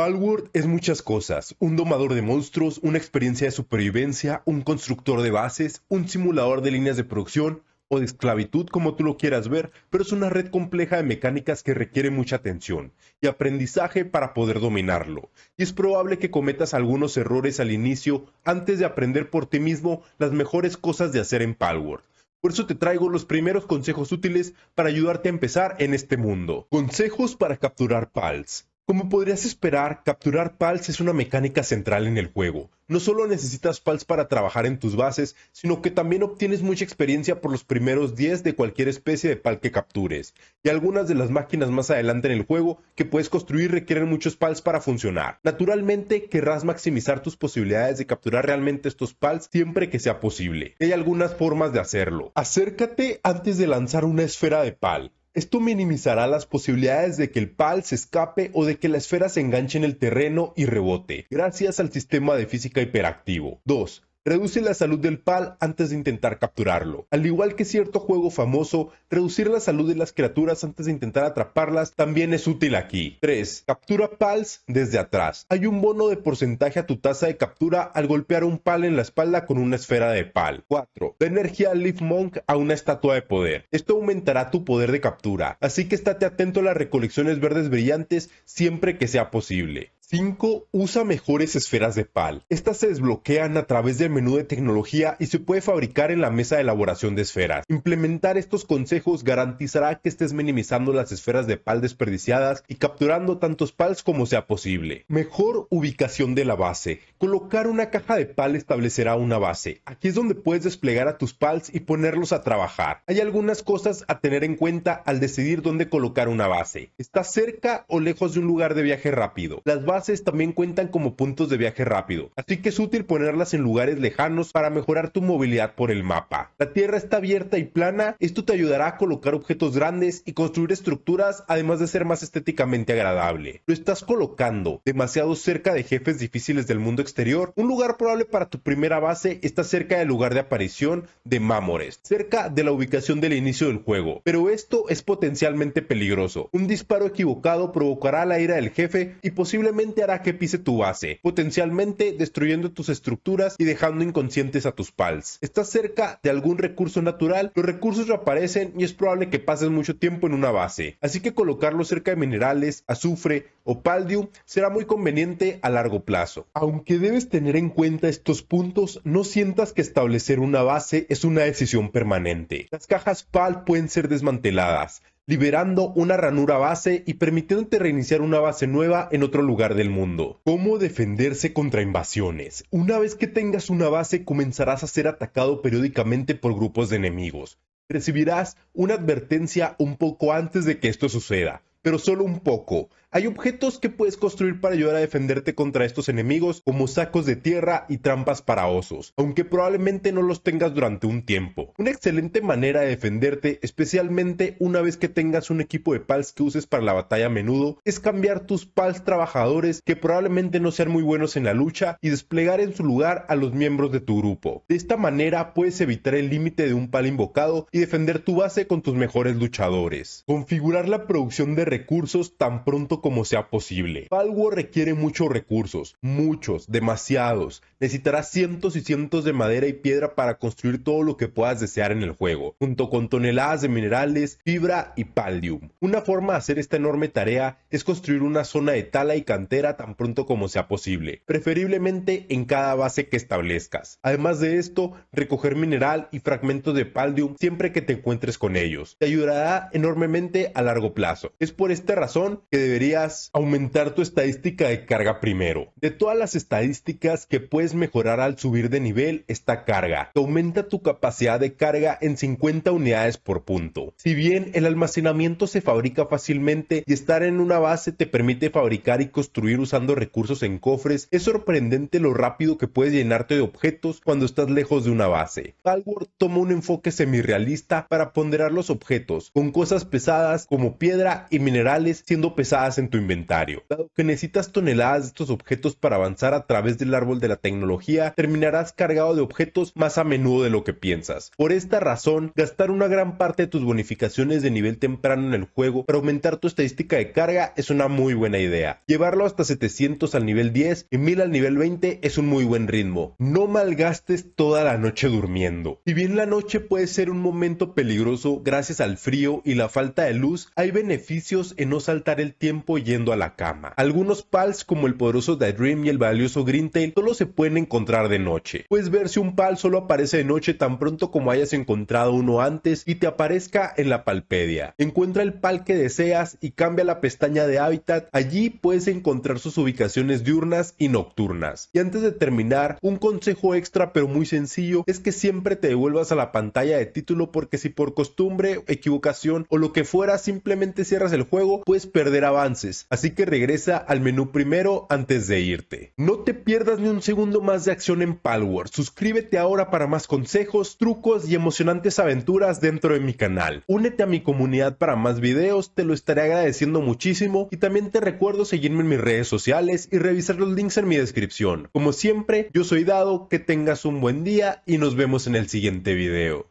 Palworld es muchas cosas, un domador de monstruos, una experiencia de supervivencia, un constructor de bases, un simulador de líneas de producción o de esclavitud como tú lo quieras ver, pero es una red compleja de mecánicas que requiere mucha atención y aprendizaje para poder dominarlo. Y es probable que cometas algunos errores al inicio antes de aprender por ti mismo las mejores cosas de hacer en Palworld. Por eso te traigo los primeros consejos útiles para ayudarte a empezar en este mundo. Consejos para capturar PALs. Como podrías esperar, capturar pals es una mecánica central en el juego. No solo necesitas pals para trabajar en tus bases, sino que también obtienes mucha experiencia por los primeros 10 de cualquier especie de pal que captures. Y algunas de las máquinas más adelante en el juego que puedes construir requieren muchos pals para funcionar. Naturalmente, querrás maximizar tus posibilidades de capturar realmente estos pals siempre que sea posible. Hay algunas formas de hacerlo. Acércate antes de lanzar una esfera de pal. Esto minimizará las posibilidades de que el pal se escape o de que la esfera se enganche en el terreno y rebote, gracias al sistema de física hiperactivo. 2 reduce la salud del PAL antes de intentar capturarlo. Al igual que cierto juego famoso, reducir la salud de las criaturas antes de intentar atraparlas también es útil aquí. 3. Captura PALs desde atrás. Hay un bono de porcentaje a tu tasa de captura al golpear un PAL en la espalda con una esfera de PAL. 4. Da energía Leaf Monk a una estatua de poder. Esto aumentará tu poder de captura, así que estate atento a las recolecciones verdes brillantes siempre que sea posible. 5. Usa mejores esferas de PAL. Estas se desbloquean a través del menú de tecnología y se puede fabricar en la mesa de elaboración de esferas. Implementar estos consejos garantizará que estés minimizando las esferas de PAL desperdiciadas y capturando tantos PALs como sea posible. Mejor ubicación de la base. Colocar una caja de PAL establecerá una base. Aquí es donde puedes desplegar a tus PALs y ponerlos a trabajar. Hay algunas cosas a tener en cuenta al decidir dónde colocar una base. ¿Está cerca o lejos de un lugar de viaje rápido? Las también cuentan como puntos de viaje rápido, así que es útil ponerlas en lugares lejanos para mejorar tu movilidad por el mapa. La tierra está abierta y plana, esto te ayudará a colocar objetos grandes y construir estructuras, además de ser más estéticamente agradable. Lo estás colocando demasiado cerca de jefes difíciles del mundo exterior. Un lugar probable para tu primera base está cerca del lugar de aparición de mamores cerca de la ubicación del inicio del juego, pero esto es potencialmente peligroso. Un disparo equivocado provocará la ira del jefe y posiblemente hará que pise tu base, potencialmente destruyendo tus estructuras y dejando inconscientes a tus pals. Estás cerca de algún recurso natural, los recursos reaparecen y es probable que pases mucho tiempo en una base, así que colocarlo cerca de minerales, azufre o paldium será muy conveniente a largo plazo. Aunque debes tener en cuenta estos puntos, no sientas que establecer una base es una decisión permanente. Las cajas PAL pueden ser desmanteladas, liberando una ranura base y permitiéndote reiniciar una base nueva en otro lugar del mundo. ¿Cómo defenderse contra invasiones? Una vez que tengas una base comenzarás a ser atacado periódicamente por grupos de enemigos. Recibirás una advertencia un poco antes de que esto suceda, pero solo un poco. Hay objetos que puedes construir para ayudar a defenderte contra estos enemigos, como sacos de tierra y trampas para osos, aunque probablemente no los tengas durante un tiempo. Una excelente manera de defenderte, especialmente una vez que tengas un equipo de pals que uses para la batalla a menudo, es cambiar tus pals trabajadores que probablemente no sean muy buenos en la lucha y desplegar en su lugar a los miembros de tu grupo. De esta manera puedes evitar el límite de un pal invocado y defender tu base con tus mejores luchadores. Configurar la producción de recursos tan pronto como sea posible. algo requiere muchos recursos, muchos, demasiados. Necesitarás cientos y cientos de madera y piedra para construir todo lo que puedas desear en el juego, junto con toneladas de minerales, fibra y paldium. Una forma de hacer esta enorme tarea es construir una zona de tala y cantera tan pronto como sea posible, preferiblemente en cada base que establezcas. Además de esto, recoger mineral y fragmentos de paldium siempre que te encuentres con ellos. Te ayudará enormemente a largo plazo. Es por esta razón que deberías aumentar tu estadística de carga primero. De todas las estadísticas que puedes mejorar al subir de nivel esta carga, te aumenta tu capacidad de carga en 50 unidades por punto. Si bien el almacenamiento se fabrica fácilmente y estar en una base te permite fabricar y construir usando recursos en cofres, es sorprendente lo rápido que puedes llenarte de objetos cuando estás lejos de una base. Alward toma un enfoque realista para ponderar los objetos, con cosas pesadas como piedra y minerales siendo pesadas en tu inventario. Dado que necesitas toneladas de estos objetos para avanzar a través del árbol de la tecnología, terminarás cargado de objetos más a menudo de lo que piensas. Por esta razón, gastar una gran parte de tus bonificaciones de nivel temprano en el juego para aumentar tu estadística de carga es una muy buena idea. Llevarlo hasta 700 al nivel 10 y 1000 al nivel 20 es un muy buen ritmo. No malgastes toda la noche durmiendo. Si bien la noche puede ser un momento peligroso gracias al frío y la falta de luz, hay beneficios en no saltar el tiempo yendo a la cama. Algunos pals como el poderoso Dream y el valioso Greentail solo se pueden encontrar de noche, Puedes ver si un pal solo aparece de noche tan pronto como hayas encontrado uno antes y te aparezca en la palpedia. Encuentra el pal que deseas y cambia la pestaña de hábitat, allí puedes encontrar sus ubicaciones diurnas y nocturnas. Y antes de terminar, un consejo extra pero muy sencillo es que siempre te devuelvas a la pantalla de título porque si por costumbre, equivocación o lo que fuera simplemente cierras el juego, puedes perder avance así que regresa al menú primero antes de irte. No te pierdas ni un segundo más de acción en Palworld. Suscríbete ahora para más consejos, trucos y emocionantes aventuras dentro de mi canal. Únete a mi comunidad para más videos, te lo estaré agradeciendo muchísimo y también te recuerdo seguirme en mis redes sociales y revisar los links en mi descripción. Como siempre, yo soy Dado, que tengas un buen día y nos vemos en el siguiente video.